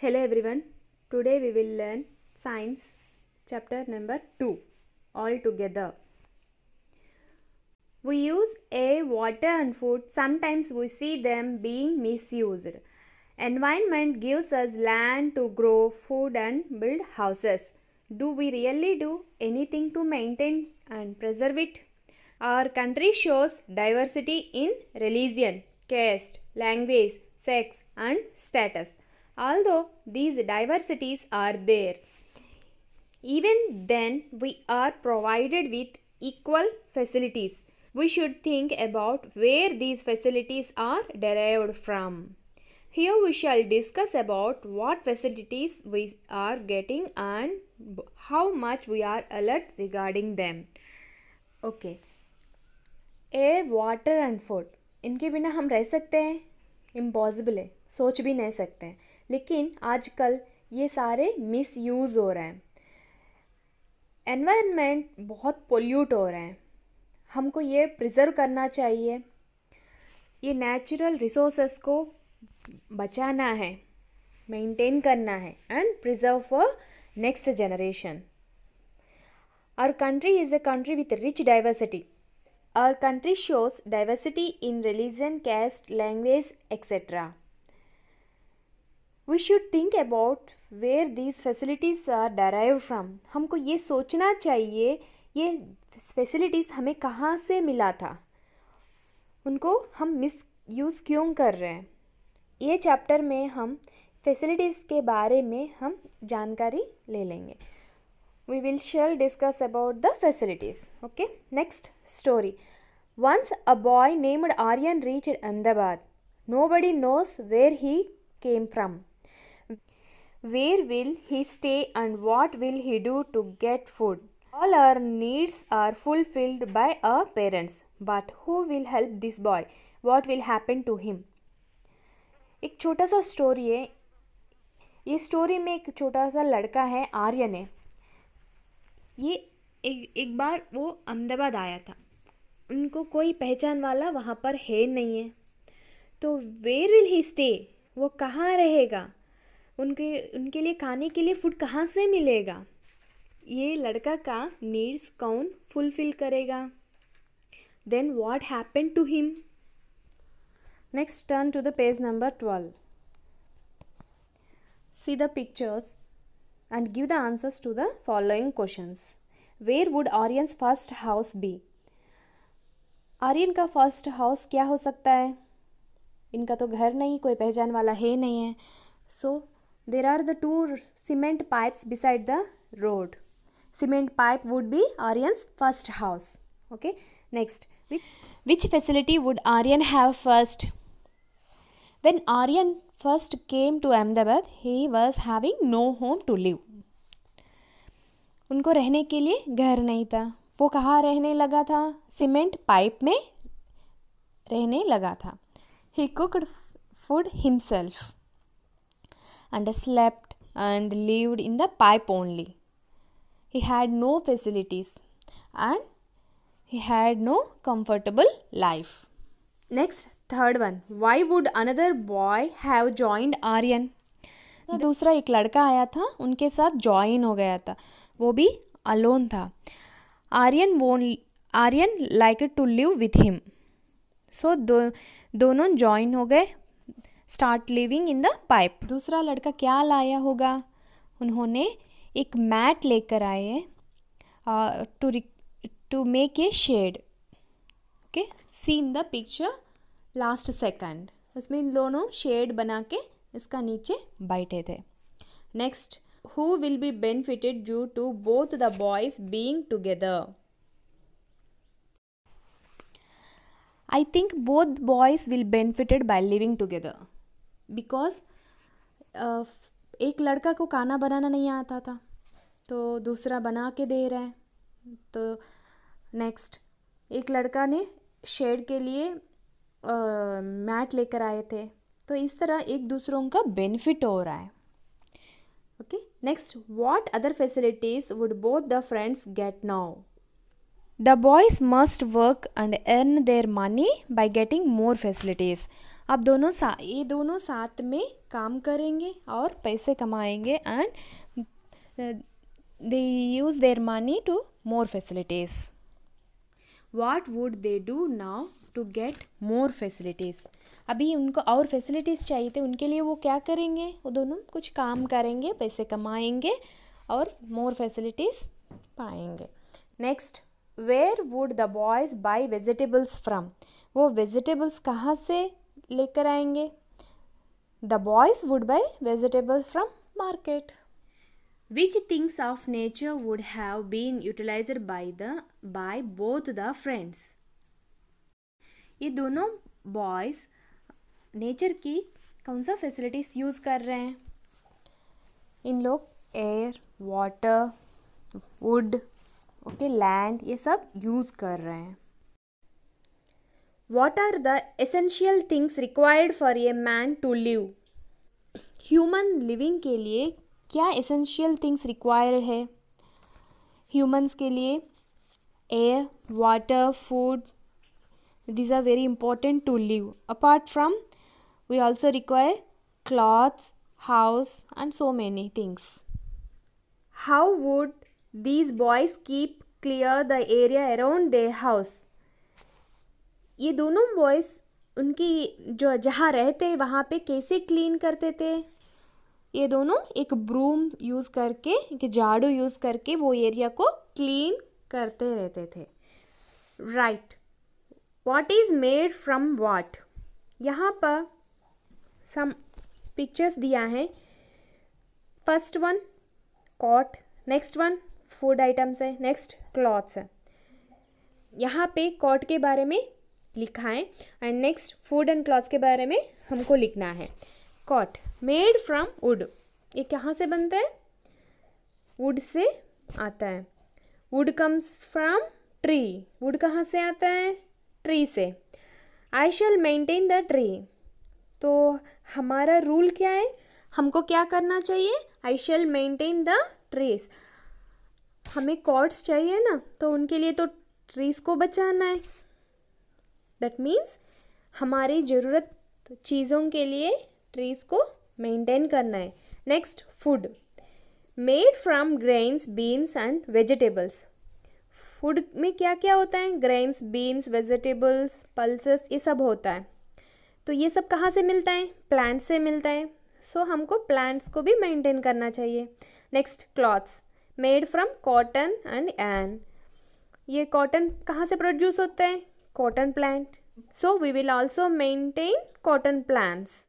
Hello everyone. Today we will learn science chapter number 2 all together. We use air, water and food. Sometimes we see them being misused. Environment gives us land to grow food and build houses. Do we really do anything to maintain and preserve it? Our country shows diversity in religion, caste, language, sex and status. Although these diversities are there, even then we are provided with equal facilities. We should think about where these facilities are derived from. Here we shall discuss about what facilities we are getting and how much we are alert regarding them. Okay. A water and food. इनके बिना हम रह सकते हैं Impossible है सोच भी नहीं सकते हैं लेकिन आजकल ये सारे मिस यूज़ हो रहे हैं एनवायरनमेंट बहुत पोल्यूट हो रहे हैं हमको ये प्रिजर्व करना चाहिए ये नेचुरल रिसोर्सेस को बचाना है मेंटेन करना है and preserve for next generation our country is a country with rich diversity our country shows diversity in religion caste language etcetera we should think about where these facilities are derive from हमको ये सोचना चाहिए ये facilities हमें कहाँ से मिला था उनको हम मिस यूज़ क्यों कर रहे हैं ये चैप्टर में हम फैसिलिटीज़ के बारे में हम जानकारी ले लेंगे we will shall discuss about the facilities okay next story once a boy named Aryan reach Ahmedabad nobody knows where he came from Where will he stay and what will he do to get food? All our needs are fulfilled by our parents. But who will help this boy? What will happen to him? एक छोटा सा story है ये story में एक छोटा सा लड़का है आर्यन है ये एक एक बार वो अहमदाबाद आया था उनको कोई पहचान वाला वहाँ पर है नहीं है तो वेर विल ही स्टे वो कहाँ रहेगा उनके उनके लिए खाने के लिए फूड कहाँ से मिलेगा ये लड़का का नीड्स कौन फुलफिल करेगा then what happen to him next turn to the page number twelve see the pictures and give the answers to the following question where would Aryan first house be Aryan का first house क्या हो सकता है इनका तो घर नहीं कोई पहचान वाला है नहीं है सो so, there are the two cement pipes beside the road cement pipe would be aryan's first house okay next which, which facility would aryan have first when aryan first came to ahmedabad he was having no home to live उनको रहने के लिए घर नहीं था वो कहाँ रहने लगा था सीमेंट पाइप में रहने लगा था he cooked food himself and slept and lived in the pipe only. He had no facilities and he had no comfortable life. Next, third one why would another boy have joined Aryan दूसरा एक लड़का आया था उनके साथ join हो गया था वो भी अलोन था Aryan won Aryan like to live with him so दो दोनों जॉइन हो गए start living in the pipe दूसरा लड़का क्या लाया होगा उन्होंने एक मैट लेकर आए to to make a shade okay see in the picture last second उसमें इन दोनों शेड बना के इसका नीचे बैठे थे next who will be benefited due to both the boys being together I think both boys will benefited by living together because uh, एक लड़का को खाना बनाना नहीं आता था तो दूसरा बना के दे रहा है तो नेक्स्ट एक लड़का ने शेड के लिए मैट uh, लेकर आए थे तो इस तरह एक दूसरों का बेनिफिट हो रहा है okay next what other facilities would both the friends get now the boys must work and earn their money by getting more facilities आप दोनों सा ये दोनों साथ में काम करेंगे और पैसे कमाएंगे and they use their money to more facilities what would they do now to get more facilities अभी उनको और फैसिलिटीज़ चाहिए थे उनके लिए वो क्या करेंगे वो दोनों कुछ काम करेंगे पैसे कमाएंगे और मोर फैसिलिटीज़ पाएंगे next where would the boys buy vegetables from वो वेजिटेबल्स कहाँ से लेकर आएंगे the boys would buy vegetables from market which things of nature would have been utilise by the by both the friends ये दोनों boys nature की कौन सा फैसिलिटीज़ यूज़ कर रहे हैं इन लोग air water wood okay land ये सब यूज़ कर रहे हैं What are the essential things required for a man to live? Human living के लिए क्या essential things required है Humans के लिए air, water, food. these are very important to live apart from we also require clothes house and so many things how would these boys keep clear the area around their house ये दोनों boys उनकी जो जहाँ रहते वहाँ पे कैसे clean करते थे ये दोनों एक ब्रूम यूज़ करके एक झाड़ू यूज़ करके वो एरिया को क्लीन करते रहते थे right what is made from what यहाँ पर सम पिक्चर्स दिया है first one cot next one food items है नेक्स्ट क्लॉथ्स है यहाँ पे कॉट के बारे में लिखा है and next food and clothes के बारे में हमको लिखना है कॉट मेड फ्रॉम वुड ये कहाँ से बनता है वुड से आता है wood comes from tree wood कहाँ से आता है ट्री से I shall maintain the tree तो हमारा रूल क्या है हमको क्या करना चाहिए I shall maintain the trees हमें कॉर्ड्स चाहिए ना तो उनके लिए तो ट्रीज़ को बचाना है दैट मीन्स हमारी ज़रूरत चीज़ों के लिए ट्रीज को मेंटेन करना है next food made from grains beans and vegetables food में क्या क्या होता है ग्रेन्स बीन्स वेजिटेबल्स पल्सेस ये सब होता है तो ये सब कहाँ से मिलता है प्लांट्स से मिलता है सो so, हमको प्लांट्स को भी मेंटेन करना चाहिए next clothes made from cotton and an ये कॉटन कहाँ से प्रोड्यूस होता है cotton plant. So we will also maintain cotton plants.